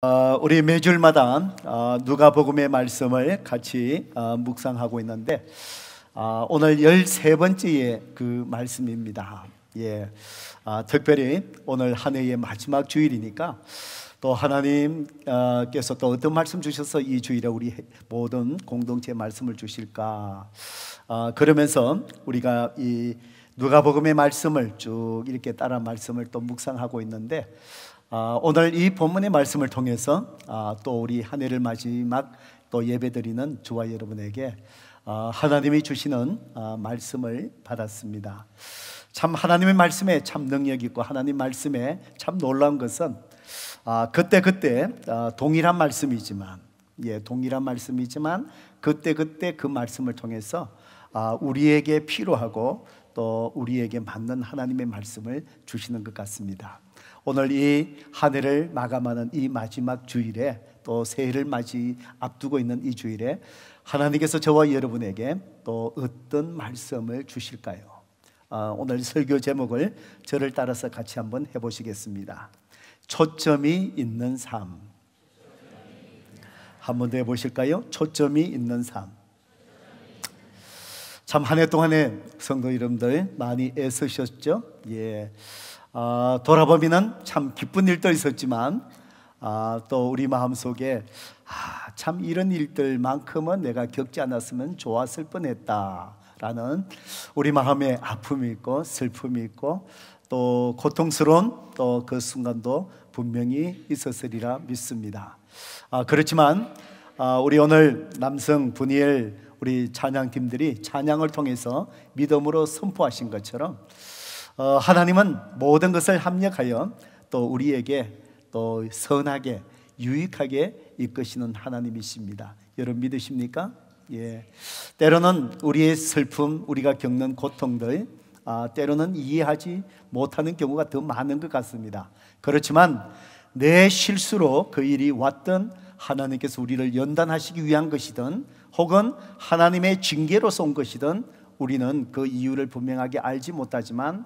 어, 우리 매주마다 어, 누가복음의 말씀을 같이 어, 묵상하고 있는데 어, 오늘 13번째의 그 말씀입니다. 예. 아, 특별히 오늘 한 해의 마지막 주일이니까 또 하나님께서 또 어떤 말씀 주셔서 이 주일에 우리 모든 공동체 말씀을 주실까 그러면서 우리가 이 누가복음의 말씀을 쭉 이렇게 따라 말씀을 또 묵상하고 있는데 아, 오늘 이 본문의 말씀을 통해서 아, 또 우리 한 해를 마지막 또 예배드리는 저와 여러분에게 아, 하나님이 주시는 말씀을 받았습니다. 참 하나님의 말씀에 참 능력 있고 하나님 말씀에 참 놀라운 것은 그때 그때 동일한 말씀이지만 예 동일한 말씀이지만 그때 그때 그 말씀을 통해서 우리에게 필요하고 또 우리에게 맞는 하나님의 말씀을 주시는 것 같습니다. 오늘 이한 해를 마감하는 이 마지막 주일에 또 새해를 맞이 앞두고 있는 이 주일에 하나님께서 저와 여러분에게 또 어떤 말씀을 주실까요? 아, 오늘 설교 제목을 저를 따라서 같이 한번 해보시겠습니다. 초점이 있는 삶. 한 번 더 해보실까요? 초점이 있는 삶. 참한해 동안에 성도 여러분들 많이 애쓰셨죠? 예. 어, 아, 돌아보면 참 기쁜 일도 있었지만 아, 또 우리 마음 속에 아, 참 이런 일들만큼은 내가 겪지 않았으면 좋았을 뻔했다라는 우리 마음의 아픔이 있고 슬픔이 있고 또 고통스러운 또 그 순간도 분명히 있었으리라 믿습니다. 아, 그렇지만 아, 우리 오늘 남성 분이엘 우리 찬양팀들이 찬양을 통해서 믿음으로 선포하신 것처럼 어, 하나님은 모든 것을 합력하여 또 우리에게 또 선하게 유익하게 이끄시는 하나님이십니다. 여러분 믿으십니까? 예. 때로는 우리의 슬픔, 우리가 겪는 고통들, 아, 때로는 이해하지 못하는 경우가 더 많은 것 같습니다. 그렇지만 내 실수로 그 일이 왔던 하나님께서 우리를 연단하시기 위한 것이든 혹은 하나님의 징계로서 온 것이든 우리는 그 이유를 분명하게 알지 못하지만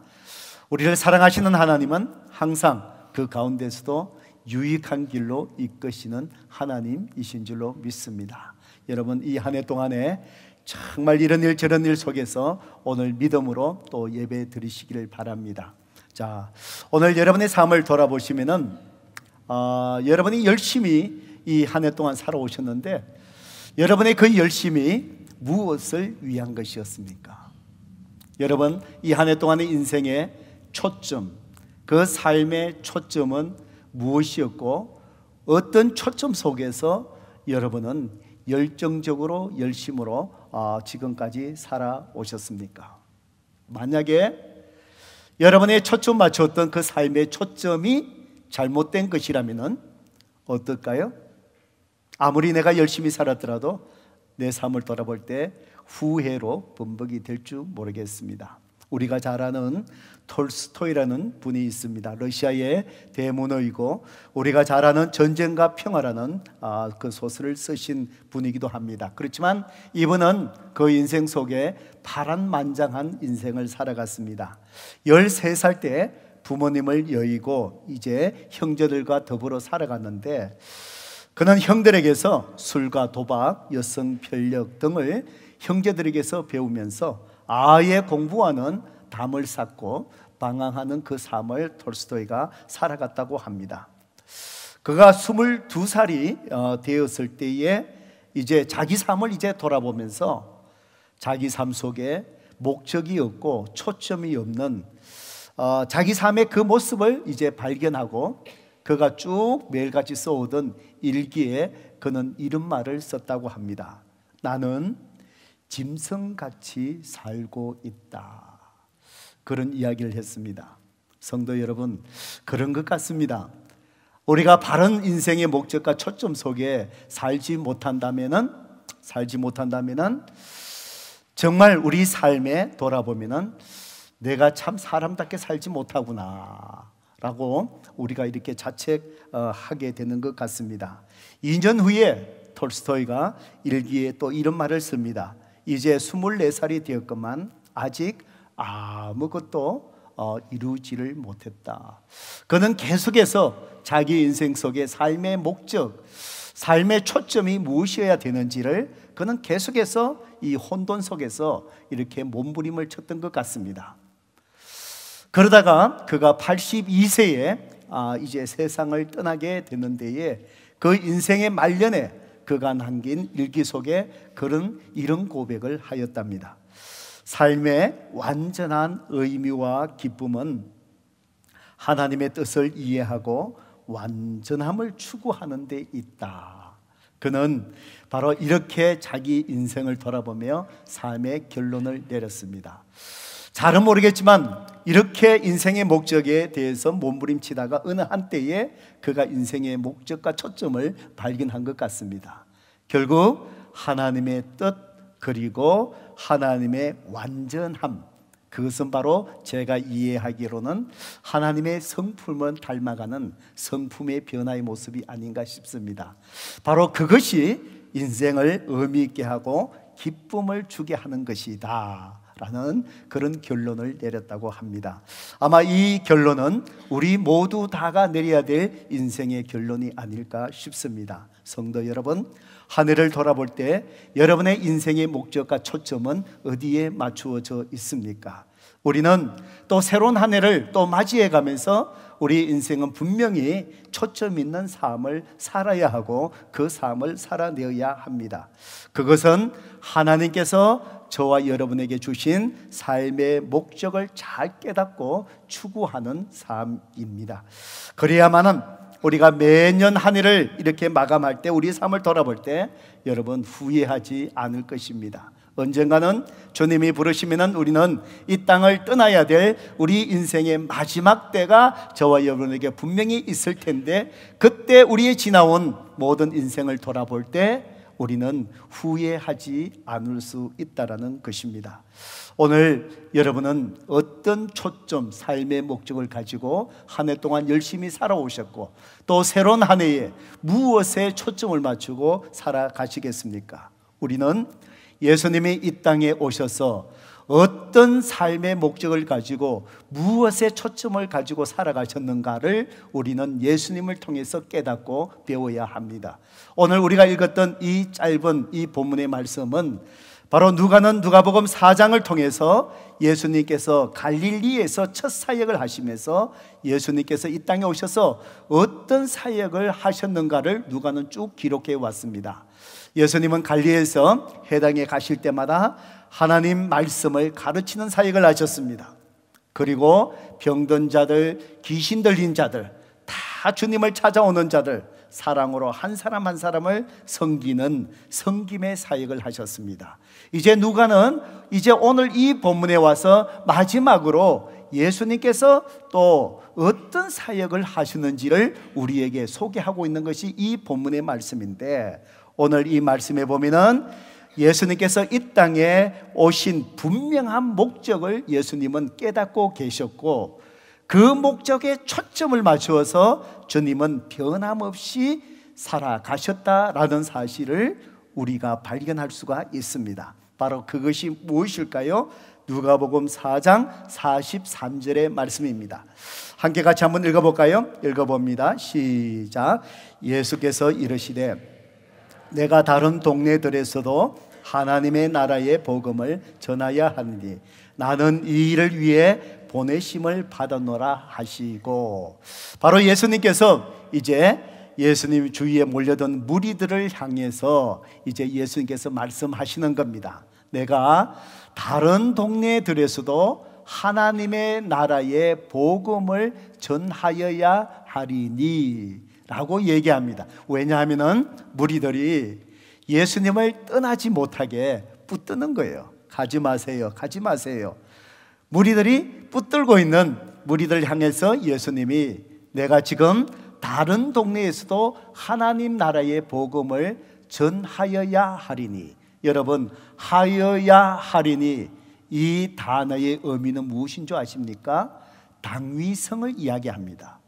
우리를 사랑하시는 하나님은 항상 그 가운데서도 유익한 길로 이끄시는 하나님이신 줄로 믿습니다. 여러분 이 한 해 동안에 정말 이런 일 저런 일 속에서 오늘 믿음으로 또 예배 드리시기를 바랍니다. 자, 오늘 여러분의 삶을 돌아보시면은 어, 여러분이 열심히 이 한 해 동안 살아오셨는데 여러분의 그 열심이 무엇을 위한 것이었습니까? 여러분 이 한 해 동안의 인생에 초점, 그 삶의 초점은 무엇이었고 어떤 초점 속에서 여러분은 열정적으로 열심으로 아, 지금까지 살아오셨습니까? 만약에 여러분의 초점 맞췄던 그 삶의 초점이 잘못된 것이라면 어떨까요? 아무리 내가 열심히 살았더라도 내 삶을 돌아볼 때 후회로 범벅이 될 줄 모르겠습니다. 우리가 잘 아는 톨스토이라는 분이 있습니다. 러시아의 대문호이고 우리가 잘 아는 전쟁과 평화라는 아, 그 소설을 쓰신 분이기도 합니다. 그렇지만 이분은 그 인생 속에 파란만장한 인생을 살아갔습니다. 13살 때 부모님을 여의고 이제 형제들과 더불어 살아갔는데 그는 형들에게서 술과 도박, 여성 편력 등을 형제들에게서 배우면서 아의 공부와는 담을 쌓고 방황하는 그 삶을 톨스토이가 살아갔다고 합니다. 그가 22살이 어, 되었을 때에 이제 자기 삶을 이제 돌아보면서 자기 삶 속에 목적이 없고 초점이 없는 어, 자기 삶의 그 모습을 이제 발견하고 그가 쭉 매일같이 써오던 일기에 그는 이런 말을 썼다고 합니다. 나는 짐승같이 살고 있다. 그런 이야기를 했습니다. 성도 여러분, 그런 것 같습니다. 우리가 바른 인생의 목적과 초점 속에 살지 못한다면은 살지 못한다면은 정말 우리 삶에 돌아보면은 내가 참 사람답게 살지 못하구나. 라고 우리가 이렇게 자책하게 되는 것 같습니다. 2년 후에 톨스토이가 일기에 또 이런 말을 씁니다. 이제 24살이 되었건만 아직 아무것도 어, 이루지를 못했다. 그는 계속해서 자기 인생 속의 삶의 목적, 삶의 초점이 무엇이어야 되는지를 그는 계속해서 이 혼돈 속에서 이렇게 몸부림을 쳤던 것 같습니다. 그러다가 그가 82세에 아, 이제 세상을 떠나게 되는데에 그 인생의 말년에 그간 한긴 일기 속에 그런 이런 고백을 하였답니다. 삶의 완전한 의미와 기쁨은 하나님의 뜻을 이해하고 완전함을 추구하는 데 있다. 그는 바로 이렇게 자기 인생을 돌아보며 삶의 결론을 내렸습니다. 잘은 모르겠지만 이렇게 인생의 목적에 대해서 몸부림치다가 어느 한때에 그가 인생의 목적과 초점을 발견한 것 같습니다. 결국 하나님의 뜻 그리고 하나님의 완전함 그것은 바로 제가 이해하기로는 하나님의 성품을 닮아가는 성품의 변화의 모습이 아닌가 싶습니다. 바로 그것이 인생을 의미 있게 하고 기쁨을 주게 하는 것이다. 라는 그런 결론을 내렸다고 합니다. 아마 이 결론은 우리 모두 다가 내려야 될 인생의 결론이 아닐까 싶습니다. 성도 여러분, 하늘을 돌아볼 때 여러분의 인생의 목적과 초점은 어디에 맞추어져 있습니까? 우리는 또 새로운 한 해를 또 맞이해 가면서 우리 인생은 분명히 초점 있는 삶을 살아야 하고 그 삶을 살아내야 합니다. 그것은 하나님께서 저와 여러분에게 주신 삶의 목적을 잘 깨닫고 추구하는 삶입니다. 그래야만은 우리가 매년 한 해를 이렇게 마감할 때 우리 삶을 돌아볼 때 여러분 후회하지 않을 것입니다. 언젠가는 주님이 부르시면 우리는 이 땅을 떠나야 될 우리 인생의 마지막 때가 저와 여러분에게 분명히 있을 텐데 그때 우리의 지나온 모든 인생을 돌아볼 때 우리는 후회하지 않을 수 있다라는 것입니다. 오늘 여러분은 어떤 초점, 삶의 목적을 가지고 한 해 동안 열심히 살아오셨고 또 새로운 한 해에 무엇에 초점을 맞추고 살아가시겠습니까? 우리는 예수님이 이 땅에 오셔서 어떤 삶의 목적을 가지고 무엇에 초점을 가지고 살아가셨는가를 우리는 예수님을 통해서 깨닫고 배워야 합니다. 오늘 우리가 읽었던 이 짧은 이 본문의 말씀은 바로 누가는 누가복음 4장을 통해서 예수님께서 갈릴리에서 첫 사역을 하시면서 예수님께서 이 땅에 오셔서 어떤 사역을 하셨는가를 누가는 쭉 기록해 왔습니다. 예수님은 갈리에서 해당에 가실 때마다 하나님 말씀을 가르치는 사역을 하셨습니다. 그리고 병든 자들, 귀신 들린 자들, 다 주님을 찾아오는 자들, 사랑으로 한 사람 한 사람을 섬기는 섬김의 사역을 하셨습니다. 이제 누가는 이제 오늘 이 본문에 와서 마지막으로 예수님께서 또 어떤 사역을 하시는지를 우리에게 소개하고 있는 것이 이 본문의 말씀인데 오늘 이 말씀에 보면은 예수님께서 이 땅에 오신 분명한 목적을 예수님은 깨닫고 계셨고 그 목적에 초점을 맞추어서 주님은 변함없이 살아가셨다라는 사실을 우리가 발견할 수가 있습니다. 바로 그것이 무엇일까요? 누가복음 4장 43절의 말씀입니다. 함께 같이 한번 읽어볼까요? 읽어봅니다. 시작. 예수께서 이르시되 내가 다른 동네들에서도 하나님의 나라의 복음을 전하여 하느니 나는 이 일을 위해 보내심을 받았노라 하시고 바로 예수님께서 이제 예수님 주위에 몰려든 무리들을 향해서 이제 예수님께서 말씀하시는 겁니다. 내가 다른 동네들에서도 하나님의 나라의 복음을 전하여야 하리니 라고 얘기합니다. 왜냐하면 무리들이 예수님을 떠나지 못하게 붙드는 거예요. 가지 마세요. 가지 마세요. 무리들이 붙들고 있는 무리들 향해서 예수님이 내가 지금 다른 동네에서도 하나님 나라의 복음을 전하여야 하리니 여러분 하여야 하리니 이 단어의 의미는 무엇인 줄 아십니까? 당위성을 이야기합니다.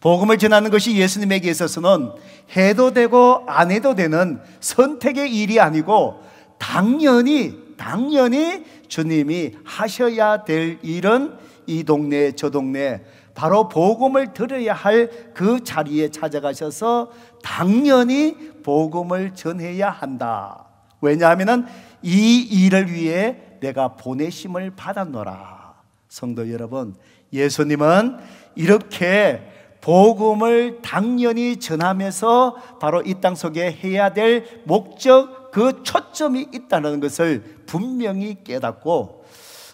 복음을 전하는 것이 예수님에게 있어서는 해도 되고 안 해도 되는 선택의 일이 아니고 당연히 당연히 주님이 하셔야 될 일은 이 동네 저 동네 바로 복음을 들어야 할 그 자리에 찾아가셔서 당연히 복음을 전해야 한다. 왜냐하면이 일을 위해 내가 보내심을 받았노라. 성도 여러분, 예수님은 이렇게 복음을 당연히 전하면서 바로 이 땅 속에 해야 될 목적 그 초점이 있다는 것을 분명히 깨닫고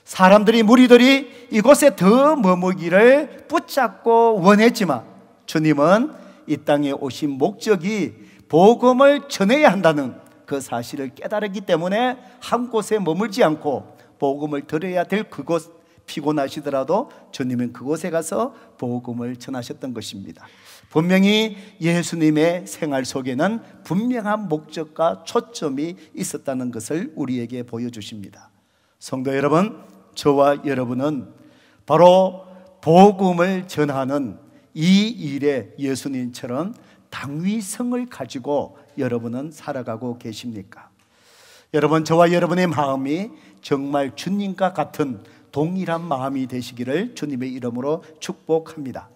사람들이 무리들이 이곳에 더 머무기를 붙잡고 원했지만 주님은 이 땅에 오신 목적이 복음을 전해야 한다는 그 사실을 깨달았기 때문에 한 곳에 머물지 않고 복음을 들어야 될 그곳 피곤하시더라도 주님은 그곳에 가서 복음을 전하셨던 것입니다. 분명히 예수님의 생활 속에는 분명한 목적과 초점이 있었다는 것을 우리에게 보여주십니다. 성도 여러분, 저와 여러분은 바로 복음을 전하는 이 일에 예수님처럼 당위성을 가지고 여러분은 살아가고 계십니까? 여러분, 저와 여러분의 마음이 정말 주님과 같은 동일한 마음이 되시기를 주님의 이름으로 축복합니다.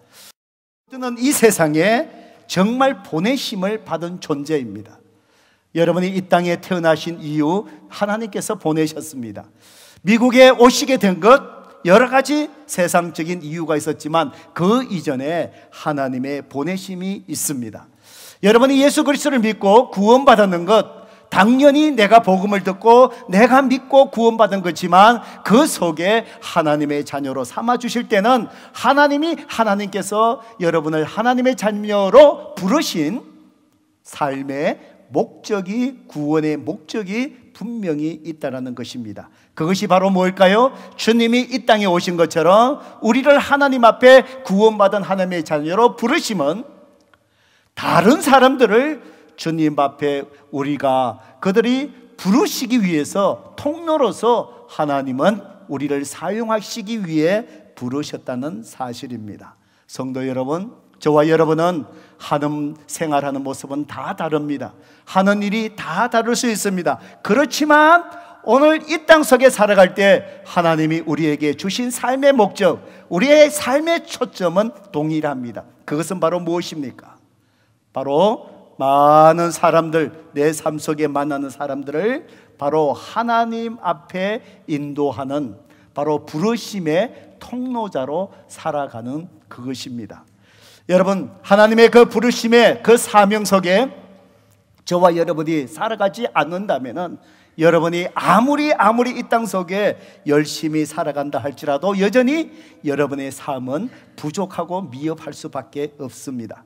저는 이 세상에 정말 보내심을 받은 존재입니다. 여러분이 이 땅에 태어나신 이유 하나님께서 보내셨습니다. 미국에 오시게 된 것 여러 가지 세상적인 이유가 있었지만 그 이전에 하나님의 보내심이 있습니다. 여러분이 예수 그리스도를 믿고 구원받았는 것 당연히 내가 복음을 듣고 내가 믿고 구원받은 거지만 그 속에 하나님의 자녀로 삼아 주실 때는 하나님이 하나님께서 여러분을 하나님의 자녀로 부르신 삶의 목적이 구원의 목적이 분명히 있다라는 것입니다. 그것이 바로 뭘까요? 주님이 이 땅에 오신 것처럼 우리를 하나님 앞에 구원받은 하나님의 자녀로 부르심은 다른 사람들을 주님 앞에 우리가 그들이 부르시기 위해서 통로로서 하나님은 우리를 사용하시기 위해 부르셨다는 사실입니다. 성도 여러분, 저와 여러분은 하는 생활하는 모습은 다 다릅니다. 하는 일이 다 다를 수 있습니다. 그렇지만 오늘 이 땅속에 살아갈 때 하나님이 우리에게 주신 삶의 목적, 우리의 삶의 초점은 동일합니다. 그것은 바로 무엇입니까? 바로 많은 사람들, 내 삶 속에 만나는 사람들을 바로 하나님 앞에 인도하는 바로 부르심의 통로자로 살아가는 그것입니다. 여러분, 하나님의 그 부르심의 그 사명 속에 저와 여러분이 살아가지 않는다면은 여러분이 아무리 아무리 이 땅 속에 열심히 살아간다 할지라도 여전히 여러분의 삶은 부족하고 미흡할 수밖에 없습니다.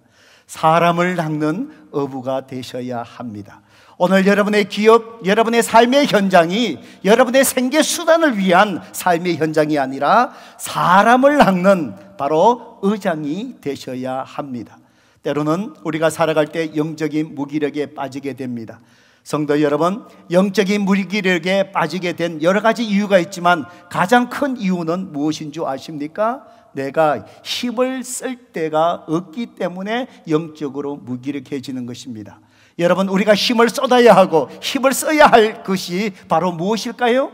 사람을 낚는 어부가 되셔야 합니다. 오늘 여러분의 기업, 여러분의 삶의 현장이 여러분의 생계 수단을 위한 삶의 현장이 아니라 사람을 낚는 바로 의장이 되셔야 합니다. 때로는 우리가 살아갈 때 영적인 무기력에 빠지게 됩니다. 성도 여러분, 영적인 무기력에 빠지게 된 여러 가지 이유가 있지만 가장 큰 이유는 무엇인 줄 아십니까? 내가 힘을 쓸 때가 없기 때문에 영적으로 무기력해지는 것입니다. 여러분, 우리가 힘을 쏟아야 하고 힘을 써야 할 것이 바로 무엇일까요?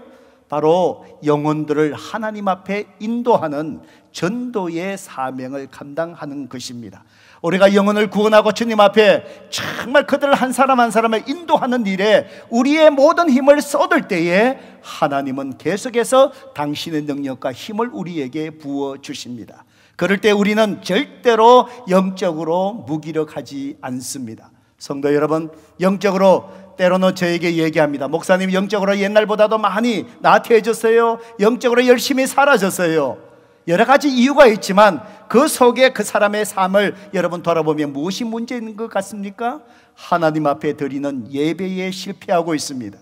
바로 영혼들을 하나님 앞에 인도하는 전도의 사명을 감당하는 것입니다. 우리가 영혼을 구원하고 주님 앞에 정말 그들한 사람 한 사람을 인도하는 일에 우리의 모든 힘을 쏟을 때에 하나님은 계속해서 당신의 능력과 힘을 우리에게 부어 주십니다. 그럴 때 우리는 절대로 영적으로 무기력하지 않습니다. 성도 여러분, 영적으로 때로는 저에게 얘기합니다. 목사님, 영적으로 옛날보다도 많이 나태해졌어요. 영적으로 열심히 살아졌어요. 여러 가지 이유가 있지만 그 속에 그 사람의 삶을 여러분 돌아보면 무엇이 문제인 것 같습니까? 하나님 앞에 드리는 예배에 실패하고 있습니다.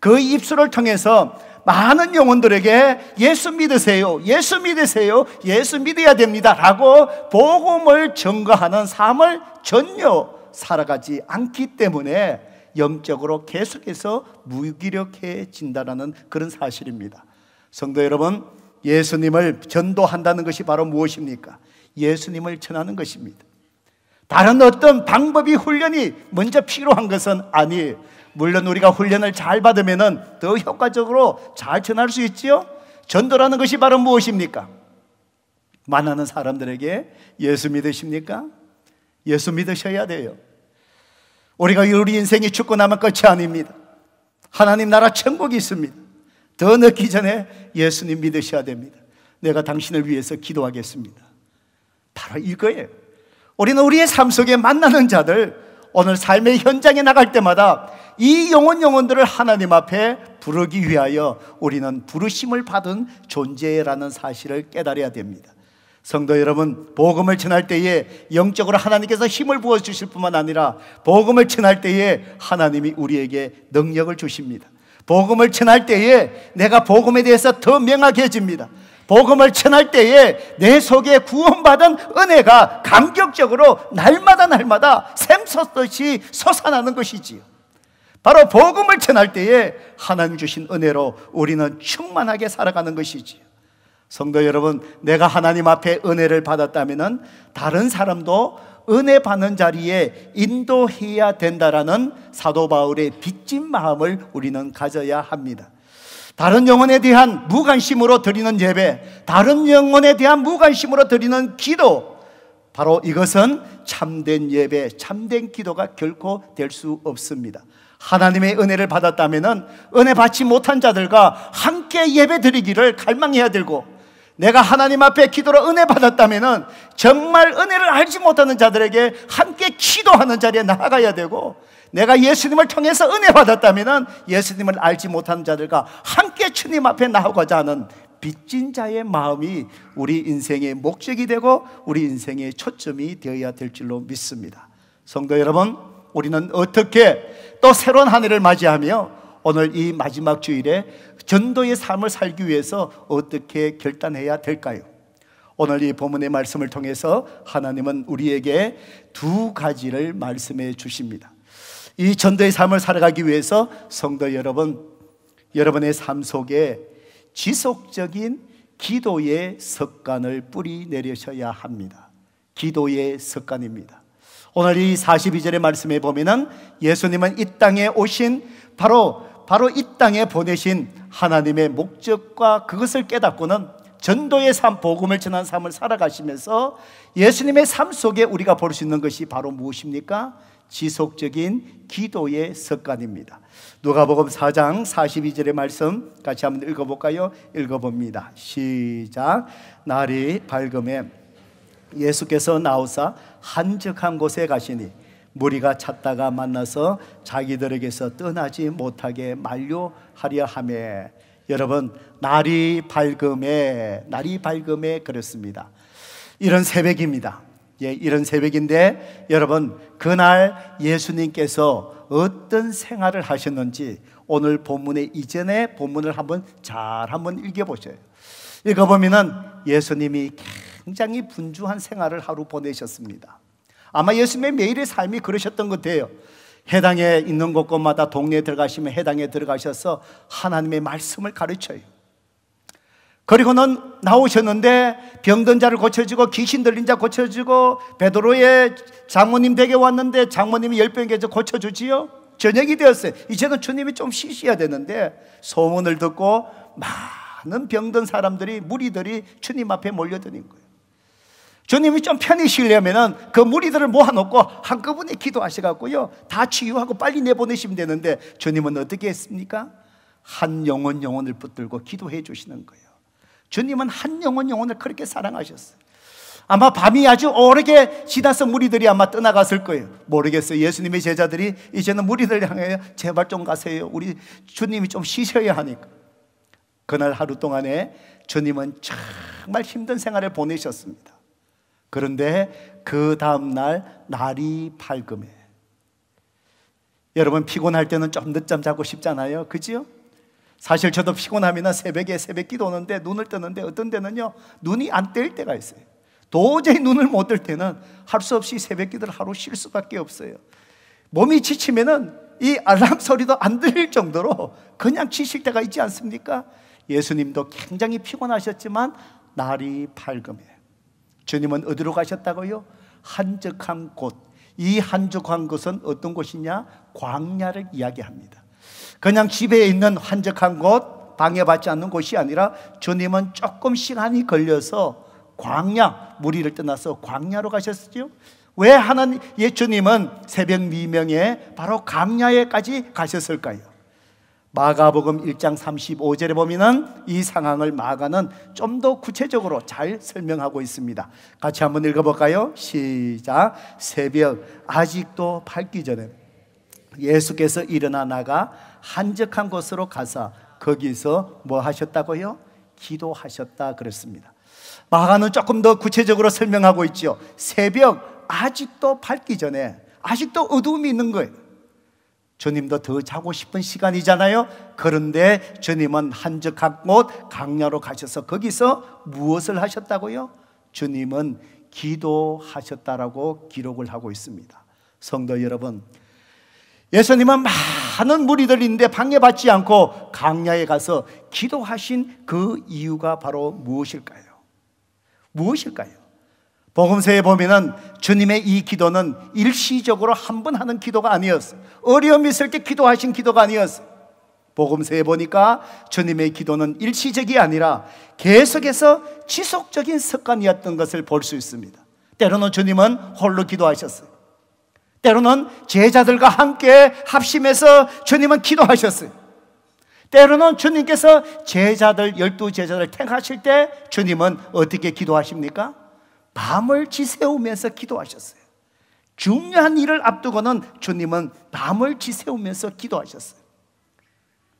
그 입술을 통해서 많은 영혼들에게 예수 믿으세요. 예수 믿으세요. 예수 믿어야 됩니다. 라고 복음을 전거하는 삶을 전혀 살아가지 않기 때문에 영적으로 계속해서 무기력해진다는 그런 사실입니다. 성도 여러분, 예수님을 전도한다는 것이 바로 무엇입니까? 예수님을 전하는 것입니다. 다른 어떤 방법이 훈련이 먼저 필요한 것은 아니에요. 물론 우리가 훈련을 잘받으면더 효과적으로 잘 전할 수 있지요. 전도라는 것이 바로 무엇입니까? 만나는 사람들에게 예수 믿으십니까? 예수 믿으셔야 돼요. 우리가 우리 인생이 죽고 나면 끝이 아닙니다. 하나님 나라 천국이 있습니다. 더 늦기 전에 예수님 믿으셔야 됩니다. 내가 당신을 위해서 기도하겠습니다. 바로 이거예요. 우리는 우리의 삶 속에 만나는 자들, 오늘 삶의 현장에 나갈 때마다 이 영혼 영혼들을 하나님 앞에 부르기 위하여 우리는 부르심을 받은 존재라는 사실을 깨달아야 됩니다. 성도 여러분, 복음을 전할 때에 영적으로 하나님께서 힘을 부어 주실 뿐만 아니라 복음을 전할 때에 하나님이 우리에게 능력을 주십니다. 복음을 전할 때에 내가 복음에 대해서 더 명확해집니다. 복음을 전할 때에 내 속에 구원받은 은혜가 감격적으로 날마다 날마다 샘솟듯이 솟아나는 것이지요. 바로 복음을 전할 때에 하나님 주신 은혜로 우리는 충만하게 살아가는 것이지요. 성도 여러분, 내가 하나님 앞에 은혜를 받았다면 다른 사람도 은혜 받는 자리에 인도해야 된다라는 사도 바울의 빚진 마음을 우리는 가져야 합니다. 다른 영혼에 대한 무관심으로 드리는 예배, 다른 영혼에 대한 무관심으로 드리는 기도, 바로 이것은 참된 예배, 참된 기도가 결코 될 수 없습니다. 하나님의 은혜를 받았다면 은혜 받지 못한 자들과 함께 예배 드리기를 갈망해야 되고 내가 하나님 앞에 기도로 은혜 받았다면 정말 은혜를 알지 못하는 자들에게 함께 기도하는 자리에 나아가야 되고 내가 예수님을 통해서 은혜 받았다면 예수님을 알지 못하는 자들과 함께 주님 앞에 나아가자 하는 빚진 자의 마음이 우리 인생의 목적이 되고 우리 인생의 초점이 되어야 될 줄로 믿습니다. 성도 여러분, 우리는 어떻게 또 새로운 하늘을 맞이하며 오늘 이 마지막 주일에 전도의 삶을 살기 위해서 어떻게 결단해야 될까요? 오늘 이 본문의 말씀을 통해서 하나님은 우리에게 두 가지를 말씀해 주십니다. 이 전도의 삶을 살아가기 위해서 성도 여러분, 여러분의 삶 속에 지속적인 기도의 습관을 뿌리 내려셔야 합니다. 기도의 습관입니다. 오늘 이 42절의 말씀에 보면은 예수님은 이 땅에 오신 바로 바로 이 땅에 보내신 하나님의 목적과 그것을 깨닫고는 전도의 삶, 복음을 전한 삶을 살아가시면서 예수님의 삶 속에 우리가 볼 수 있는 것이 바로 무엇입니까? 지속적인 기도의 습관입니다. 누가복음 4장 42절의 말씀 같이 한번 읽어볼까요? 읽어봅니다. 시작. 날이 밝음에 예수께서 나오사 한적한 곳에 가시니 무리가 찾다가 만나서 자기들에게서 떠나지 못하게 만료하려 함에 여러분 날이 밝음에 날이 밝음에 그렇습니다. 이런 새벽입니다. 예, 이런 새벽인데 여러분 그날 예수님께서 어떤 생활을 하셨는지 오늘 본문의 이전에 본문을 한번 잘 한번 읽어보세요. 읽어보면은 예수님이 굉장히 분주한 생활을 하루 보내셨습니다. 아마 예수님의 매일의 삶이 그러셨던 것 같아요. 해당에 있는 곳곳마다 동네에 들어가시면 해당에 들어가셔서 하나님의 말씀을 가르쳐요. 그리고는 나오셨는데 병든 자를 고쳐주고 귀신 들린 자 고쳐주고 베드로의 장모님 댁에 왔는데 장모님이 열병 계속 고쳐주지요. 저녁이 되었어요. 이제는 주님이 좀 쉬셔야 되는데 소문을 듣고 많은 병든 사람들이 무리들이 주님 앞에 몰려드는 거예요. 주님이 좀 편히쉬려면은 그 무리들을 모아놓고 한꺼번에 기도하셔갖고요. 다 치유하고 빨리 내보내시면 되는데 주님은 어떻게 했습니까? 한 영혼 영혼을 붙들고 기도해 주시는 거예요. 주님은 한 영혼 영혼을 그렇게 사랑하셨어요. 아마 밤이 아주 오르게 지나서 무리들이 아마 떠나갔을 거예요. 모르겠어요. 예수님의 제자들이 이제는 무리들 향해 제발 좀 가세요. 우리 주님이 좀 쉬셔야 하니까. 그날 하루 동안에 주님은 정말 힘든 생활을 보내셨습니다. 그런데 그 다음날 날이 밝음에 여러분 피곤할 때는 좀 늦잠 자고 싶잖아요. 그지요? 사실 저도 피곤하면 새벽에 새벽기도 오는데 눈을 뜨는데 어떤 때는요 눈이 안 뜰 때가 있어요. 도저히 눈을 못 뜰 때는 할 수 없이 새벽기도를 하루 쉴 수밖에 없어요. 몸이 지치면은 이 알람 소리도 안 들릴 정도로 그냥 지실 때가 있지 않습니까? 예수님도 굉장히 피곤하셨지만 날이 밝음해 주님은 어디로 가셨다고요? 한적한 곳. 이 한적한 곳은 어떤 곳이냐? 광야를 이야기합니다. 그냥 집에 있는 한적한 곳, 방해받지 않는 곳이 아니라 주님은 조금 시간이 걸려서 광야, 무리를 떠나서 광야로 가셨지요? 왜 하나님, 예수님은 새벽 미명에 바로 광야에까지 가셨을까요? 마가복음 1장 35절에 보면은 이 상황을 마가는 좀 더 구체적으로 잘 설명하고 있습니다. 같이 한번 읽어볼까요? 시작. 새벽 아직도 밝기 전에 예수께서 일어나 나가 한적한 곳으로 가사 거기서 뭐 하셨다고요? 기도하셨다 그랬습니다. 마가는 조금 더 구체적으로 설명하고 있죠. 새벽 아직도 밝기 전에 아직도 어두이 있는 거예요. 주님도 더 자고 싶은 시간이잖아요. 그런데 주님은 한적한 곳 강야로 가셔서 거기서 무엇을 하셨다고요? 주님은 기도하셨다라고 기록을 하고 있습니다. 성도 여러분, 예수님은 많은 무리들인데 방해받지 않고 강야에 가서 기도하신 그 이유가 바로 무엇일까요? 무엇일까요? 복음서의 범위는 주님의 이 기도는 일시적으로 한 번 하는 기도가 아니었어요. 어려움 이 있을 때 기도하신 기도가 아니었어요. 복음세에 보니까 주님의 기도는 일시적이 아니라 계속해서 지속적인 습관이었던 것을 볼 수 있습니다. 때로는 주님은 홀로 기도하셨어요. 때로는 제자들과 함께 합심해서 주님은 기도하셨어요. 때로는 주님께서 제자들, 열두 제자를 택하실 때 주님은 어떻게 기도하십니까? 밤을 지새우면서 기도하셨어요. 중요한 일을 앞두고는 주님은 밤을 지새우면서 기도하셨어요.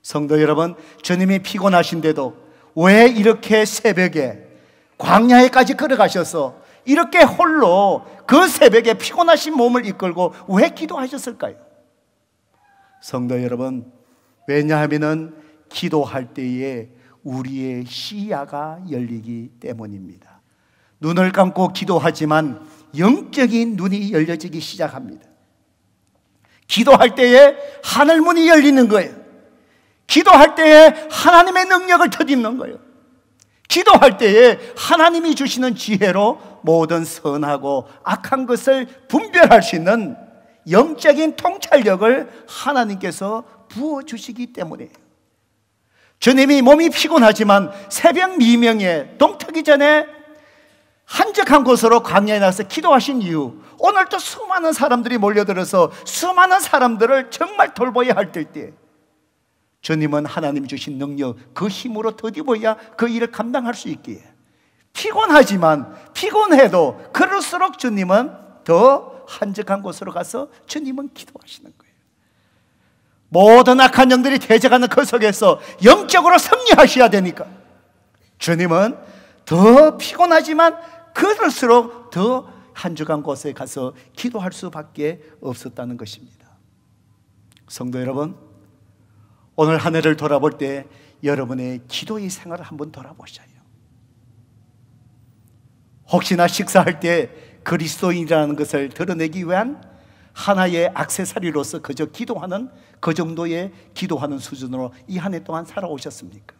성도 여러분, 주님이 피곤하신데도 왜 이렇게 새벽에 광야에까지 걸어가셔서 이렇게 홀로 그 새벽에 피곤하신 몸을 이끌고 왜 기도하셨을까요? 성도 여러분, 왜냐하면 기도할 때에 우리의 시야가 열리기 때문입니다. 눈을 감고 기도하지만 영적인 눈이 열려지기 시작합니다. 기도할 때에 하늘 문이 열리는 거예요. 기도할 때에 하나님의 능력을 터집는 거예요. 기도할 때에 하나님이 주시는 지혜로 모든 선하고 악한 것을 분별할 수 있는 영적인 통찰력을 하나님께서 부어주시기 때문에 주님이 몸이 피곤하지만 새벽 미명에 동트기 전에 한적한 곳으로 광야에 나서 기도하신 이유 오늘도 수많은 사람들이 몰려들어서 수많은 사람들을 정말 돌보야할 때 주님은 하나님 주신 능력 그 힘으로 더디보야 그 일을 감당할 수 있기에 피곤하지만 피곤해도 그럴수록 주님은 더 한적한 곳으로 가서 주님은 기도하시는 거예요 모든 악한 영들이 대적하는 그 속에서 영적으로 승리하셔야 되니까 주님은 더 피곤하지만 그럴수록 더 한 주간 곳에 가서 기도할 수밖에 없었다는 것입니다. 성도 여러분, 오늘 한 해를 돌아볼 때 여러분의 기도의 생활을 한번 돌아보셔요. 혹시나 식사할 때 그리스도인이라는 것을 드러내기 위한 하나의 악세사리로서 그저 기도하는 그 정도의 기도하는 수준으로 이 한 해 동안 살아오셨습니까?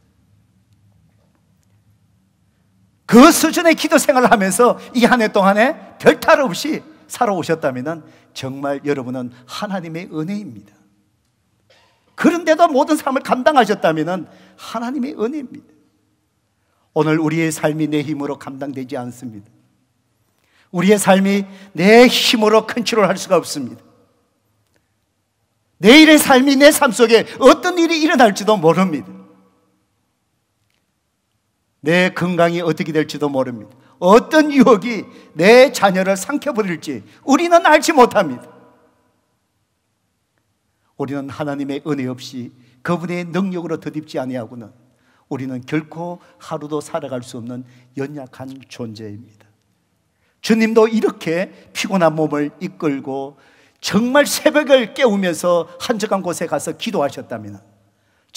그 수준의 기도 생활을 하면서 이 한 해 동안에 별 탈 없이 살아오셨다면 정말 여러분은 하나님의 은혜입니다. 그런데도 모든 삶을 감당하셨다면 하나님의 은혜입니다. 오늘 우리의 삶이 내 힘으로 감당되지 않습니다. 우리의 삶이 내 힘으로 컨트롤 할 수가 없습니다. 내일의 삶이 내 삶 속에 어떤 일이 일어날지도 모릅니다. 내 건강이 어떻게 될지도 모릅니다. 어떤 유혹이 내 자녀를 삼켜버릴지 우리는 알지 못합니다. 우리는 하나님의 은혜 없이 그분의 능력으로 덧입지 아니하고는 우리는 결코 하루도 살아갈 수 없는 연약한 존재입니다. 주님도 이렇게 피곤한 몸을 이끌고 정말 새벽을 깨우면서 한적한 곳에 가서 기도하셨답니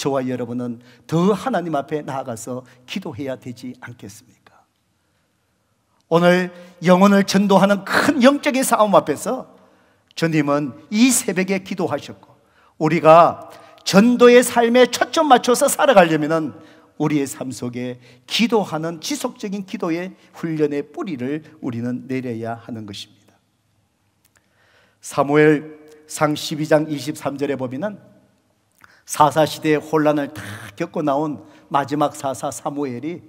저와 여러분은 더 하나님 앞에 나아가서 기도해야 되지 않겠습니까? 오늘 영혼을 전도하는 큰 영적인 싸움 앞에서 주님은 이 새벽에 기도하셨고 우리가 전도의 삶에 초점 맞춰서 살아가려면 우리의 삶 속에 기도하는 지속적인 기도의 훈련의 뿌리를 우리는 내려야 하는 것입니다. 사무엘 상 12장 23절에 보면은 사사시대의 혼란을 다 겪고 나온 마지막 사사 사무엘이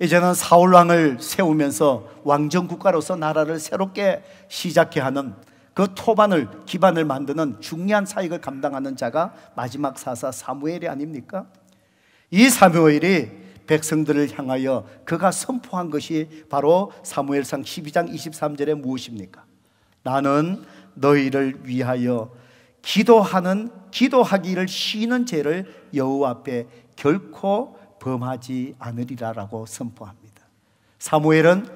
이제는 사울왕을 세우면서 왕정국가로서 나라를 새롭게 시작해 하는 그 토반을 기반을 만드는 중요한 사익을 감당하는 자가 마지막 사사 사무엘이 아닙니까? 이 사무엘이 백성들을 향하여 그가 선포한 것이 바로 사무엘상 12장 23절에 무엇입니까? 나는 너희를 위하여 기도하는 기도하기를 쉬는 죄를 여호와 앞에 결코 범하지 않으리라라고 선포합니다. 사무엘은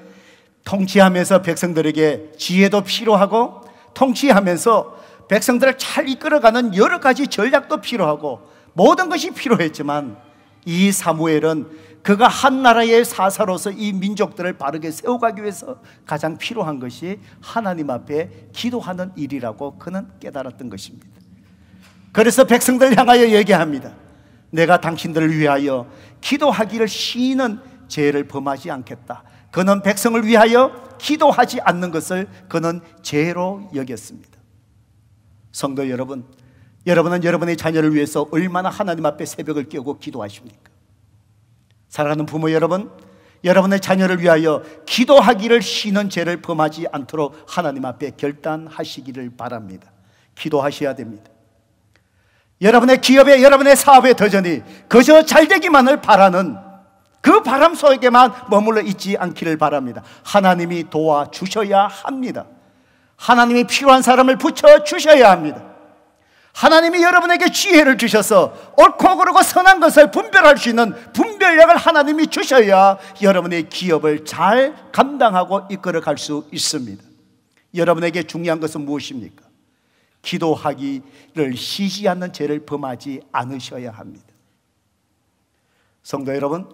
통치하면서 백성들에게 지혜도 필요하고 통치하면서 백성들을 잘 이끌어가는 여러 가지 전략도 필요하고 모든 것이 필요했지만 이 사무엘은 그가 한 나라의 사사로서 이 민족들을 바르게 세워가기 위해서 가장 필요한 것이 하나님 앞에 기도하는 일이라고 그는 깨달았던 것입니다. 그래서 백성들 향하여 얘기합니다. 내가 당신들을 위하여 기도하기를 쉬는 죄를 범하지 않겠다. 그는 백성을 위하여 기도하지 않는 것을 그는 죄로 여겼습니다. 성도 여러분, 여러분은 여러분의 자녀를 위해서 얼마나 하나님 앞에 새벽을 깨고 기도하십니까? 사랑하는 부모 여러분, 여러분의 자녀를 위하여 기도하기를 쉬는 죄를 범하지 않도록 하나님 앞에 결단하시기를 바랍니다. 기도하셔야 됩니다. 여러분의 기업에 여러분의 사업에 더전이 그저 잘 되기만을 바라는 그 바람 속에만 머물러 있지 않기를 바랍니다. 하나님이 도와주셔야 합니다. 하나님이 필요한 사람을 붙여주셔야 합니다. 하나님이 여러분에게 지혜를 주셔서 옳고 그르고 선한 것을 분별할 수 있는 분별력을 하나님이 주셔야 여러분의 기업을 잘 감당하고 이끌어갈 수 있습니다. 여러분에게 중요한 것은 무엇입니까? 기도하기를 쉬지 않는 죄를 범하지 않으셔야 합니다. 성도 여러분,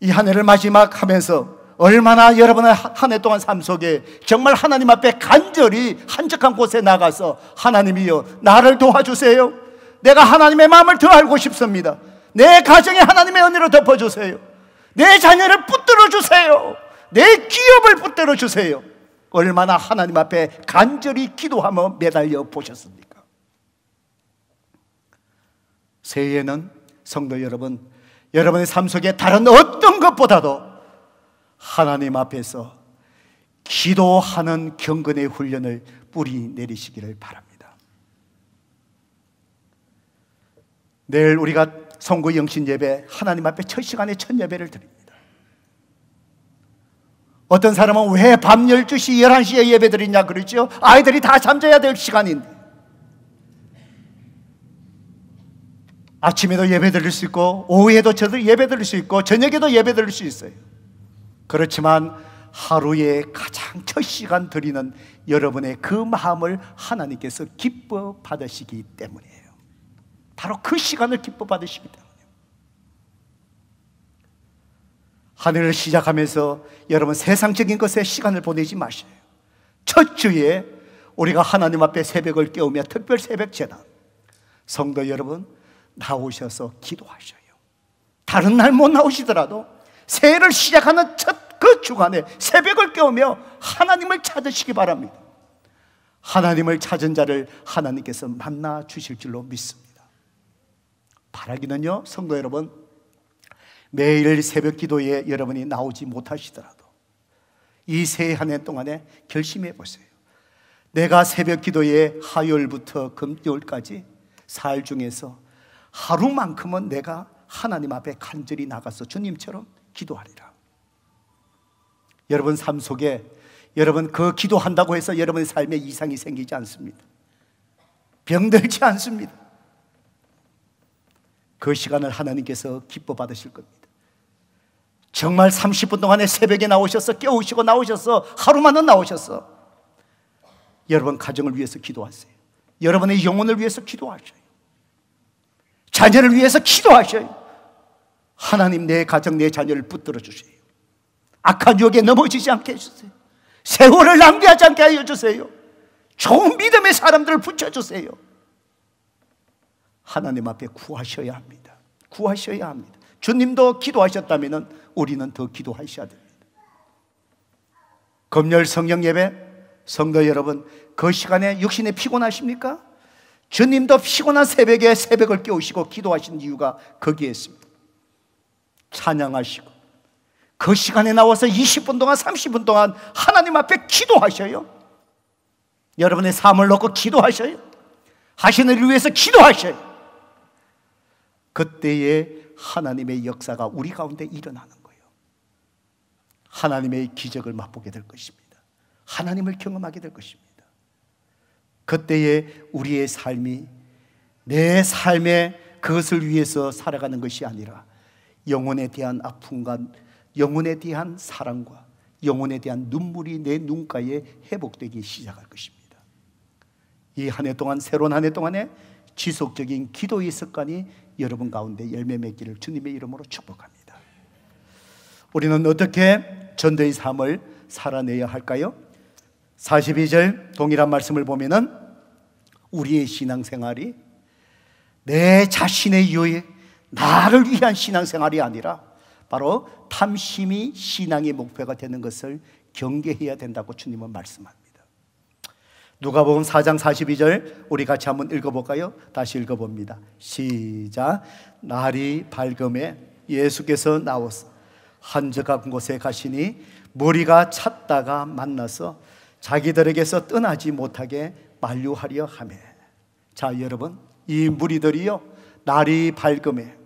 이 한 해를 마지막 하면서 얼마나 여러분의 한 해 동안 삶 속에 정말 하나님 앞에 간절히 한적한 곳에 나가서 하나님이여 나를 도와주세요. 내가 하나님의 마음을 더 알고 싶습니다. 내 가정에 하나님의 은혜로 덮어주세요. 내 자녀를 붙들어 주세요. 내 기업을 붙들어 주세요. 얼마나 하나님 앞에 간절히 기도하며 매달려 보셨습니까? 새해에는 성도 여러분, 여러분의 삶 속에 다른 어떤 것보다도 하나님 앞에서 기도하는 경건의 훈련을 뿌리 내리시기를 바랍니다. 내일 우리가 성구 영신 예배 하나님 앞에 첫 시간에 첫 예배를 드립니다. 어떤 사람은 왜 밤 12시, 11시에 예배 드리냐 그러죠? 아이들이 다 잠자야 될 시간인데. 아침에도 예배 드릴 수 있고, 오후에도 저들 예배 드릴 수 있고, 저녁에도 예배 드릴 수 있어요. 그렇지만 하루에 가장 첫 시간 드리는 여러분의 그 마음을 하나님께서 기뻐 받으시기 때문이에요. 바로 그 시간을 기뻐 받으시기 때문이에요. 하늘을 시작하면서 여러분 세상적인 것에 시간을 보내지 마세요. 첫 주에 우리가 하나님 앞에 새벽을 깨우며 특별 새벽 재단 성도 여러분 나오셔서 기도하셔요. 다른 날 못 나오시더라도 새해를 시작하는 첫그 주간에 새벽을 깨우며 하나님을 찾으시기 바랍니다. 하나님을 찾은 자를 하나님께서 만나 주실 줄로 믿습니다. 바라기는요, 성도 여러분, 매일 새벽 기도에 여러분이 나오지 못하시더라도 이 세한해 동안에 결심해 보세요. 내가 새벽 기도에 화요일부터 금요일까지 사흘 중에서 하루만큼은 내가 하나님 앞에 간절히 나가서 주님처럼 기도하리라. 여러분 삶 속에 여러분 그 기도한다고 해서 여러분의 삶에 이상이 생기지 않습니다. 병들지 않습니다. 그 시간을 하나님께서 기뻐 받으실 겁니다. 정말 30분 동안에 새벽에 나오셔서 깨우시고 나오셔서 하루만은 나오셔서 여러분 가정을 위해서 기도하세요. 여러분의 영혼을 위해서 기도하셔요. 자녀를 위해서 기도하셔요. 하나님 내 가정 내 자녀를 붙들어 주세요. 악한 유혹에 넘어지지 않게 해주세요. 세월을 낭비하지 않게 하여 주세요. 좋은 믿음의 사람들을 붙여주세요. 하나님 앞에 구하셔야 합니다. 구하셔야 합니다. 주님도 기도하셨다면 우리는 더 기도하셔야 됩니다. 금열 성령 예배, 성도 여러분, 그 시간에 육신에 피곤하십니까? 주님도 피곤한 새벽에 새벽을 깨우시고 기도하신 이유가 거기에 있습니다. 찬양하시고, 그 시간에 나와서 20분 동안 30분 동안 하나님 앞에 기도하셔요. 여러분의 삶을 놓고 기도하셔요. 하시 일을 위해서 기도하셔요. 그때에 하나님의 역사가 우리 가운데 일어나는 거예요. 하나님의 기적을 맛보게 될 것입니다. 하나님을 경험하게 될 것입니다. 그때에 우리의 삶이 내 삶의 그것을 위해서 살아가는 것이 아니라 영혼에 대한 아픔과 영혼에 대한 사랑과 영혼에 대한 눈물이 내 눈가에 회복되기 시작할 것입니다. 이 한 해 동안 새로운 한 해 동안에 지속적인 기도의 습관이 여러분 가운데 열매 맺기를 주님의 이름으로 축복합니다. 우리는 어떻게 전도의 삶을 살아내야 할까요? 42절 동일한 말씀을 보면은 우리의 신앙생활이 내 자신의 유익, 나를 위한 신앙생활이 아니라 바로 탐심이 신앙의 목표가 되는 것을 경계해야 된다고 주님은 말씀합니다. 누가복음 4장 42절 우리 같이 한번 읽어볼까요? 다시 읽어봅니다. 시작. 날이 밝음에 예수께서 나오사 한적한 곳에 가시니 무리가 찾다가 만나서 자기들에게서 떠나지 못하게 만류하려 하며. 자 여러분 이 무리들이요 날이 밝음에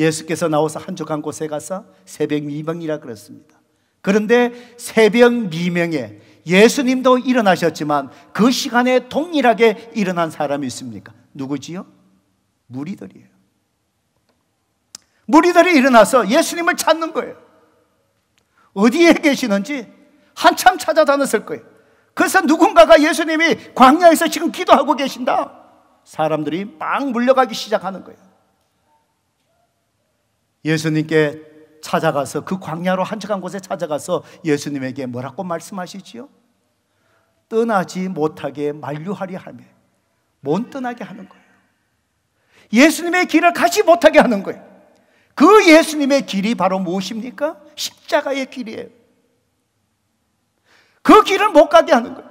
예수께서 나와서 한적한 곳에 가서 새벽 미명이라 그랬습니다. 그런데 새벽 미명에 예수님도 일어나셨지만 그 시간에 동일하게 일어난 사람이 있습니까? 누구지요? 무리들이에요. 무리들이 일어나서 예수님을 찾는 거예요. 어디에 계시는지 한참 찾아다녔을 거예요. 그래서 누군가가 예수님이 광야에서 지금 기도하고 계신다. 사람들이 막 물려가기 시작하는 거예요. 예수님께 찾아가서 그 광야로 한적한 곳에 찾아가서 예수님에게 뭐라고 말씀하시지요? 떠나지 못하게 만류하리 하며 못 떠나게 하는 거예요. 예수님의 길을 가지 못하게 하는 거예요. 그 예수님의 길이 바로 무엇입니까? 십자가의 길이에요. 그 길을 못 가게 하는 거예요.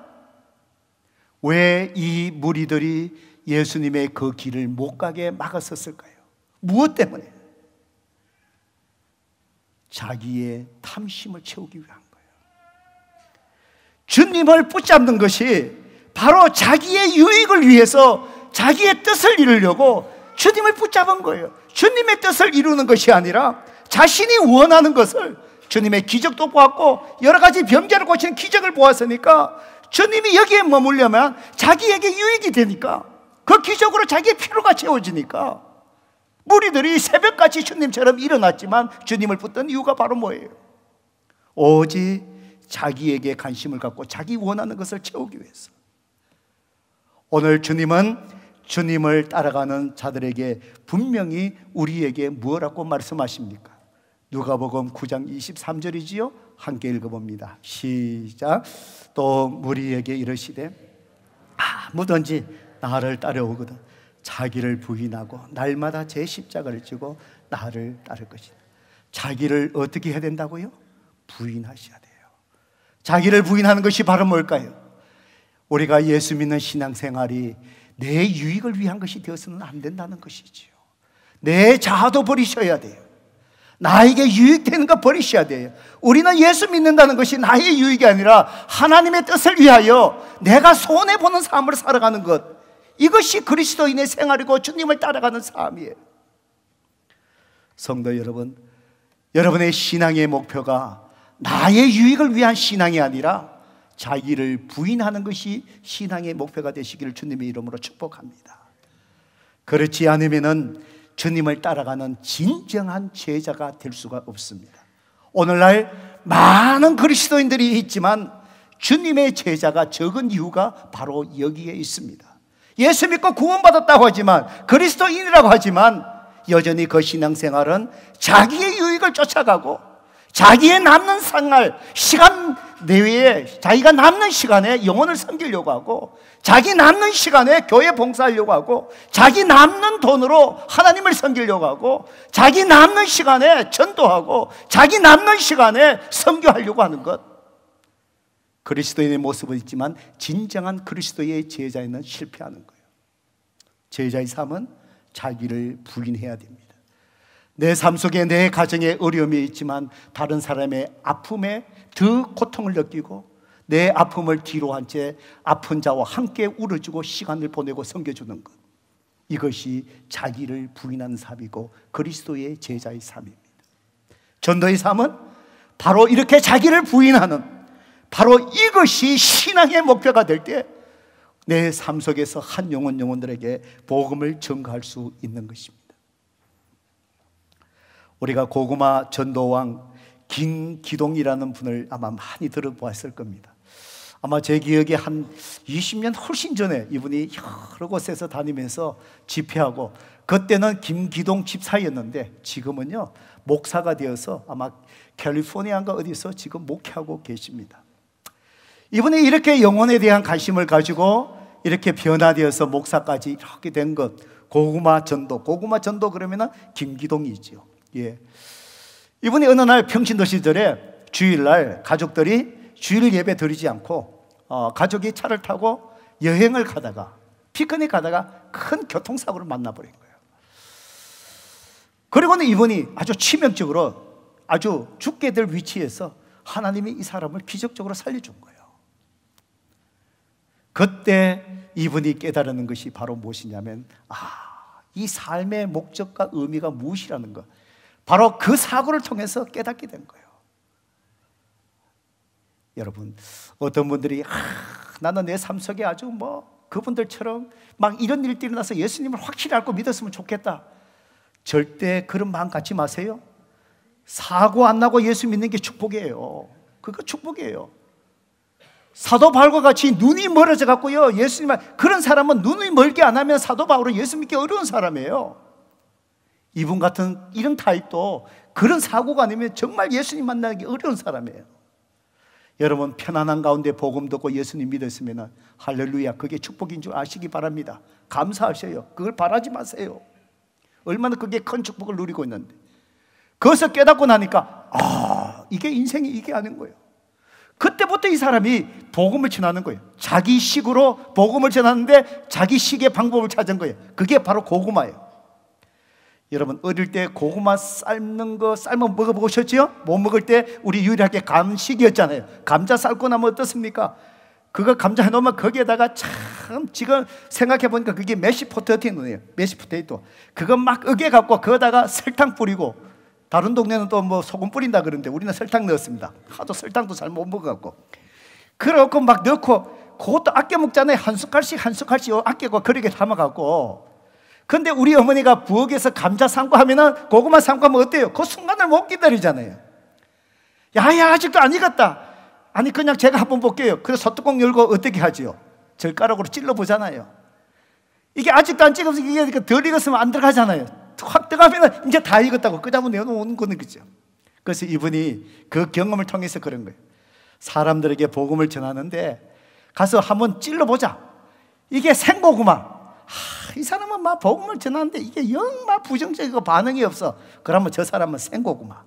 왜 이 무리들이 예수님의 그 길을 못 가게 막았었을까요? 무엇 때문에? 자기의 탐심을 채우기 위한 거예요. 주님을 붙잡는 것이 바로 자기의 유익을 위해서 자기의 뜻을 이루려고 주님을 붙잡은 거예요. 주님의 뜻을 이루는 것이 아니라 자신이 원하는 것을 주님의 기적도 보았고 여러 가지 병자를 고치는 기적을 보았으니까 주님이 여기에 머물려면 자기에게 유익이 되니까 그 기적으로 자기의 필요가 채워지니까 무리들이 새벽같이 주님처럼 일어났지만 주님을 붙던 이유가 바로 뭐예요? 오직 자기에게 관심을 갖고 자기 원하는 것을 채우기 위해서. 오늘 주님은 주님을 따라가는 자들에게 분명히 우리에게 무엇라고 말씀하십니까? 누가복음 9장 23절이지요. 함께 읽어봅니다. 시작. 또 무리에게 이르시되 아무든지 나를 따라오거든 자기를 부인하고 날마다 제 십자가를 지고 나를 따를 것이다. 자기를 어떻게 해야 된다고요? 부인하셔야 돼요. 자기를 부인하는 것이 바로 뭘까요? 우리가 예수 믿는 신앙생활이 내 유익을 위한 것이 되어서는 안 된다는 것이지요. 내 자아도 버리셔야 돼요. 나에게 유익되는 거 버리셔야 돼요. 우리는 예수 믿는다는 것이 나의 유익이 아니라 하나님의 뜻을 위하여 내가 손해보는 삶을 살아가는 것. 이것이 그리스도인의 생활이고 주님을 따라가는 삶이에요. 성도 여러분, 여러분의 신앙의 목표가 나의 유익을 위한 신앙이 아니라 자기를 부인하는 것이 신앙의 목표가 되시기를 주님의 이름으로 축복합니다. 그렇지 않으면 주님을 따라가는 진정한 제자가 될 수가 없습니다. 오늘날 많은 그리스도인들이 있지만 주님의 제자가 적은 이유가 바로 여기에 있습니다. 예수 믿고 구원받았다고 하지만 그리스도인이라고 하지만 여전히 그 신앙생활은 자기의 유익을 쫓아가고 자기의 남는 상할 시간 내외에 자기가 남는 시간에 영혼을 섬기려고 하고 자기 남는 시간에 교회 봉사하려고 하고 자기 남는 돈으로 하나님을 섬기려고 하고 자기 남는 시간에 전도하고 자기 남는 시간에 성교하려고 하는 것 그리스도인의 모습은 있지만 진정한 그리스도의 제자인은 실패하는 거예요. 제자의 삶은 자기를 부인해야 됩니다. 내 삶 속에 내 가정에 어려움이 있지만 다른 사람의 아픔에 더 고통을 느끼고 내 아픔을 뒤로한 채 아픈 자와 함께 울어주고 시간을 보내고 섬겨주는 것. 이것이 자기를 부인하 삶이고 그리스도의 제자의 삶입니다. 전도의 삶은 바로 이렇게 자기를 부인하는 바로 이것이 신앙의 목표가 될 때 내 삶 속에서 한 영혼 영혼들에게 복음을 증가할수 있는 것입니다. 우리가 고구마 전도왕 김기동이라는 분을 아마 많이 들어보았을 겁니다. 아마 제 기억에 한 20년 훨씬 전에 이분이 여러 곳에서 다니면서 집회하고 그때는 김기동 집사였는데 지금은요 목사가 되어서 아마 캘리포니아인가 어디서 지금 목회하고 계십니다. 이분이 이렇게 영혼에 대한 관심을 가지고 이렇게 변화되어서 목사까지 이렇게 된 것. 고구마 전도. 고구마 전도 그러면은 김기동이지요. 예. 이분이 어느 날 평신도 시절에 주일날 가족들이 주일 예배 드리지 않고 어, 가족이 차를 타고 여행을 가다가 피크닉 가다가 큰 교통사고를 만나버린 거예요. 그리고는 이분이 아주 치명적으로 아주 죽게 될 위치에서 하나님이 이 사람을 기적적으로 살려준 거예요. 그때 이분이 깨달은 것이 바로 무엇이냐면, 아, 이 삶의 목적과 의미가 무엇이라는 것. 바로 그 사고를 통해서 깨닫게 된 거예요. 여러분, 어떤 분들이, 아, 나는 내 삶 속에 아주 뭐, 그분들처럼 막 이런 일들이 나서 예수님을 확실히 알고 믿었으면 좋겠다. 절대 그런 마음 갖지 마세요. 사고 안 나고 예수 믿는 게 축복이에요. 그거 축복이에요. 사도 바울과 같이 눈이 멀어져 갖고요. 예수님 그런 사람은 눈이 멀게 안 하면 사도 바울은 예수 믿기 어려운 사람이에요. 이분 같은 이런 타입도 그런 사고가 아니면 정말 예수님 만나기 어려운 사람이에요. 여러분 편안한 가운데 복음 듣고 예수님 믿었으면 할렐루야 그게 축복인 줄 아시기 바랍니다. 감사하셔요. 그걸 바라지 마세요. 얼마나 그게 큰 축복을 누리고 있는데 그것을 깨닫고 나니까 아 이게 인생이 이게 아닌 거예요. 그때부터 이 사람이 복음을 전하는 거예요. 자기 식으로 복음을 전하는데 자기 식의 방법을 찾은 거예요. 그게 바로 고구마예요. 여러분 어릴 때 고구마 삶는 거 삶아 먹어보셨지못 먹을 때 우리 유일하게 감식이었잖아요. 감자 삶고 나면 어떻습니까? 그거 감자 해놓으면 거기에다가 참 지금 생각해보니까 그게 메시 포테이토예요. 메시 포테이토. 그거 막 으게 갖고 거기다가 설탕 뿌리고 다른 동네는 또 뭐 소금 뿌린다 그러는데 우리는 설탕 넣었습니다. 하도 설탕도 잘 못 먹어갖고. 그래갖고 막 넣고 그것도 아껴 먹잖아요. 한 숟갈씩 한 숟갈씩 아껴고 그릇게 담아갖고. 근데 우리 어머니가 부엌에서 감자 삶고 하면은 고구마 삶고 하면 어때요? 그 순간을 못 기다리잖아요. 야야 아직도 안 익었다. 아니 그냥 제가 한번 볼게요. 그래서 소뚜껑 열고 어떻게 하지요? 젓가락으로 찔러 보잖아요. 이게 아직도 안 찍어서 이게 덜 익었으면 안 들어가잖아요. 확대가면 이제 다 익었다고 끄잡아 내놓은 거는 그죠. 그래서 이분이 그 경험을 통해서 그런 거예요. 사람들에게 복음을 전하는데 가서 한번 찔러보자. 이게 생고구마. 이 사람은 막 복음을 전하는데 이게 영 막 부정적이고 반응이 없어. 그러면 저 사람은 생고구마.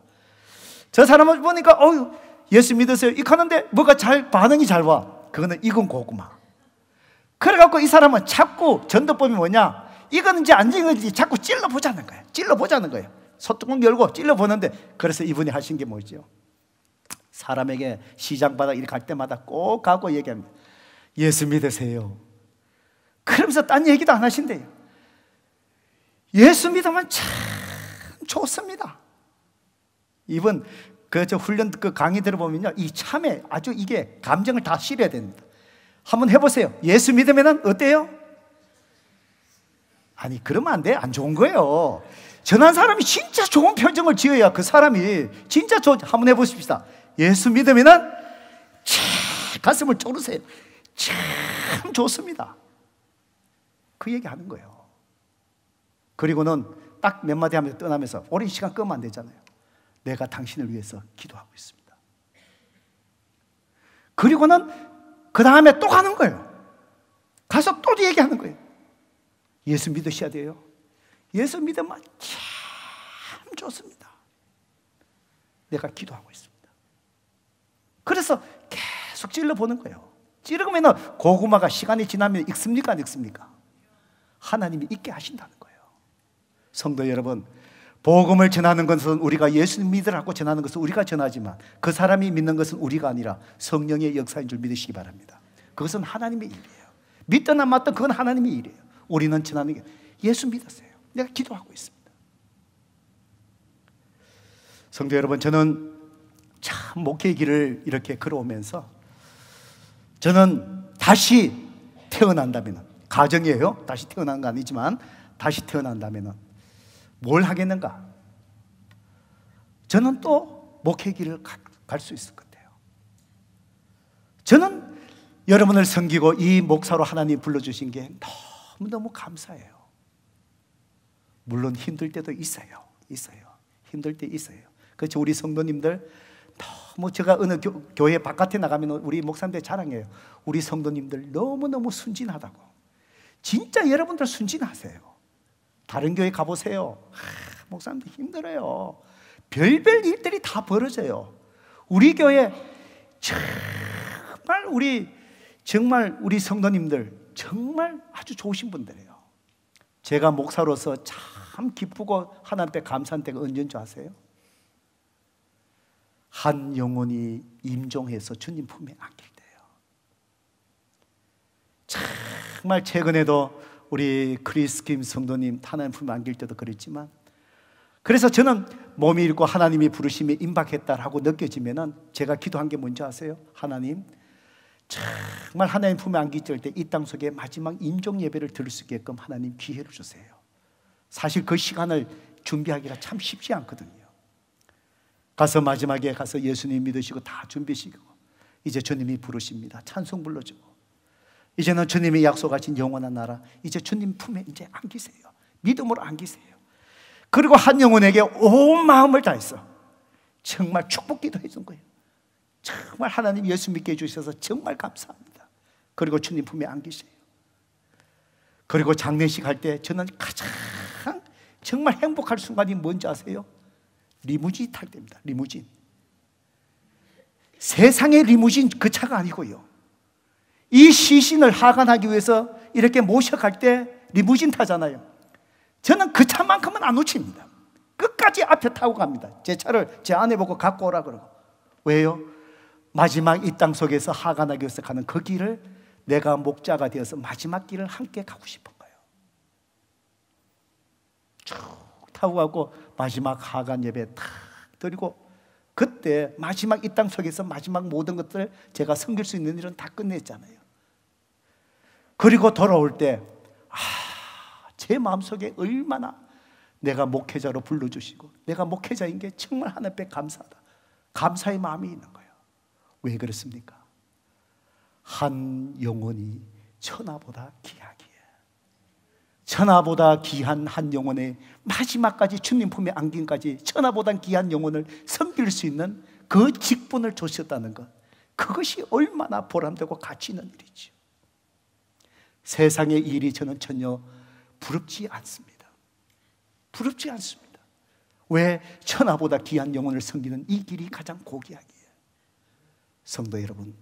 저 사람을 보니까 어유 예수 믿으세요. 이하는데 뭐가 잘 반응이 잘 와. 그거는 익은 고구마. 그래갖고 이 사람은 자꾸 전도법이 뭐냐? 이었는지안 익었는지 자꾸 찔러보자는 거예요. 찔러보자는 거예요. 소뚜껑 열고 찔러보는데 그래서 이분이 하신 게뭐죠 사람에게 시장바닥 일 갈 때마다 꼭 가고 얘기합니다. 예수 믿으세요. 그러면서 딴 얘기도 안 하신대요. 예수 믿으면 참 좋습니다. 이분 그 저 훈련 그 강의 들어보면요. 이 참에 아주 이게 감정을 다 실어야 됩니다. 한번 해보세요. 예수 믿으면 어때요? 아니 그러면 안 돼. 안 좋은 거예요. 전한 사람이 진짜 좋은 표정을 지어야 그 사람이 진짜 좋 한번 해 보십시다. 예수 믿으면은 가슴을 쪼르세요. 참 좋습니다. 그 얘기 하는 거예요. 그리고는 딱 몇 마디 하면서 떠나면서 오랜 시간 끄면 안 되잖아요. 내가 당신을 위해서 기도하고 있습니다. 그리고는 그 다음에 또 가는 거예요. 가서 또 얘기하는 거예요. 예수 믿으셔야 돼요. 예수 믿으면 참 좋습니다. 내가 기도하고 있습니다. 그래서 계속 찔러 보는 거예요. 찌르면 고구마가 시간이 지나면 익습니까? 안 익습니까? 하나님이 익게 하신다는 거예요. 성도 여러분, 복음을 전하는 것은 우리가 예수 믿으라고 전하는 것은 우리가 전하지만 그 사람이 믿는 것은 우리가 아니라 성령의 역사인 줄 믿으시기 바랍니다. 그것은 하나님의 일이에요. 믿든 안 맞든 그건 하나님의 일이에요. 우리는 지나는 게 예수 믿으세요. 내가 기도하고 있습니다. 성도 여러분, 저는 참 목회 길을 이렇게 걸어오면서 저는 다시 태어난다면 가정이에요. 다시 태어난 거 아니지만 다시 태어난다면 뭘 하겠는가? 저는 또 목회 길을 갈 수 있을 것 같아요. 저는 여러분을 섬기고 이 목사로 하나님 불러주신 게 너무 너무너무 감사해요. 물론 힘들 때도 있어요. 있어요. 힘들 때 있어요. 그렇죠. 우리 성도님들 너무 뭐 제가 어느 교, 회 바깥에 나가면 우리 목사님들 자랑해요. 우리 성도님들 너무너무 순진하다고. 진짜 여러분들 순진하세요. 다른 교회 가보세요. 아, 목사님들 힘들어요. 별별 일들이 다 벌어져요. 우리 교회 정말 우리 정말 우리 성도님들 정말 아주 좋으신 분들이에요. 제가 목사로서 참 기쁘고 하나님께 감사한 때가 언제인 줄 아세요? 한 영혼이 임종해서 주님 품에 안길 때요. 정말 최근에도 우리 크리스 김 성도님 하나님 품에 안길 때도 그랬지만 그래서 저는 몸이 잃고 하나님이 부르심에 임박했다라고 느껴지면 제가 기도한 게 뭔지 아세요? 하나님 정말 하나님 품에 안기절 때이 땅 속에 마지막 인종 예배를 들을 수 있게끔 하나님 기회를 주세요. 사실 그 시간을 준비하기가 참 쉽지 않거든요. 가서 마지막에 가서 예수님 믿으시고 다 준비시키고 이제 주님이 부르십니다. 찬송 불러주고 이제는 주님이 약속하신 영원한 나라 이제 주님 품에 이제 안기세요. 믿음으로 안기세요. 그리고 한 영혼에게 온 마음을 다해서 정말 축복 기도해 준 거예요. 정말 하나님 예수 믿게 해주셔서 정말 감사합니다. 그리고 주님 품에 안기세요. 그리고 장례식 할 때 저는 가장 정말 행복할 순간이 뭔지 아세요? 리무진 탈 때입니다. 리무진. 세상의 리무진 그 차가 아니고요. 이 시신을 하관하기 위해서 이렇게 모셔갈 때 리무진 타잖아요. 저는 그 차만큼은 안 놓칩니다. 끝까지 앞에 타고 갑니다. 제 차를 제 안에 보고 갖고 오라 그러고. 왜요? 마지막 이 땅 속에서 하가 나게 위해서 가는 그 길을 내가 목자가 되어서 마지막 길을 함께 가고 싶은 거예요. 쭉 타고 가고 마지막 하간 예배 탁 드리고 그때 마지막 이 땅 속에서 마지막 모든 것들 제가 섬길 수 있는 일은 다 끝냈잖아요. 그리고 돌아올 때, 아, 제 마음속에 얼마나 내가 목회자로 불러주시고, 내가 목회자인 게 정말 하나님께 감사하다. 감사의 마음이 있는 거예요. 왜 그렇습니까? 한 영혼이 천하보다 귀하기에 천하보다 귀한 한 영혼의 마지막까지 주님 품에 안긴까지 천하보다 귀한 영혼을 섬길 수 있는 그 직분을 주셨다는 것 그것이 얼마나 보람되고 가치 있는 일이지요 세상의 일이 저는 전혀 부럽지 않습니다 부럽지 않습니다 왜 천하보다 귀한 영혼을 섬기는 이 길이 가장 고귀하기 성도 여러분,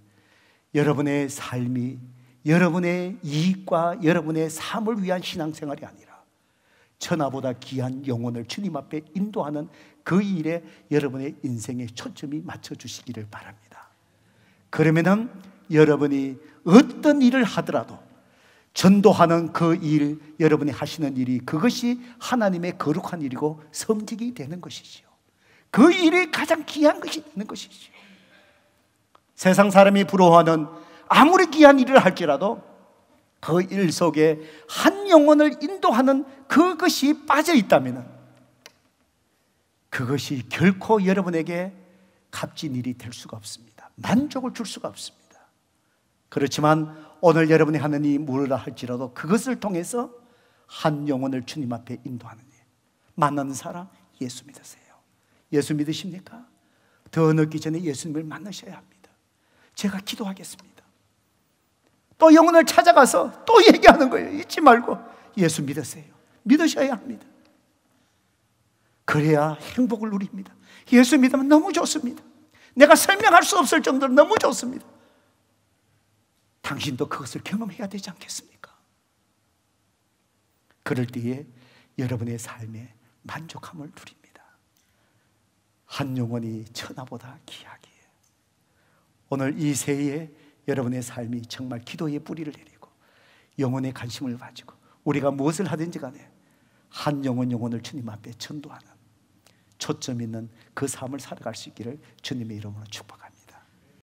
여러분의 삶이 여러분의 이익과 여러분의 삶을 위한 신앙생활이 아니라 천하보다 귀한 영혼을 주님 앞에 인도하는 그 일에 여러분의 인생의 초점이 맞춰 주시기를 바랍니다. 그러면은 여러분이 어떤 일을 하더라도 전도하는 그 일, 여러분이 하시는 일이 그것이 하나님의 거룩한 일이고 섬직이 되는 것이지요. 그 일이 가장 귀한 것이 되는 것이지요. 세상 사람이 부러워하는 아무리 귀한 일을 할지라도 그 일 속에 한 영혼을 인도하는 그것이 빠져 있다면 그것이 결코 여러분에게 값진 일이 될 수가 없습니다. 만족을 줄 수가 없습니다. 그렇지만 오늘 여러분이 하는 이 무엇을 할지라도 그것을 통해서 한 영혼을 주님 앞에 인도하는 일. 만나는 사람 예수 믿으세요. 예수 믿으십니까? 더 늦기 전에 예수님을 만나셔야 합니다. 제가 기도하겠습니다. 또 영혼을 찾아가서 또 얘기하는 거예요. 잊지 말고 예수 믿으세요. 믿으셔야 합니다. 그래야 행복을 누립니다. 예수 믿으면 너무 좋습니다. 내가 설명할 수 없을 정도로 너무 좋습니다. 당신도 그것을 경험해야 되지 않겠습니까? 그럴 때에 여러분의 삶에 만족함을 누립니다. 한 영혼이 천하보다 귀하게. 오늘 이세에 여러분의 삶이 정말 기도의 뿌리를 내리고 영혼의 관심을 가지고 우리가 무엇을 하든지 간에 한 영혼 영혼을 주님 앞에 전도하는 초점 있는 그 삶을 살아갈 수 있기를 주님의 이름으로 축복합니다.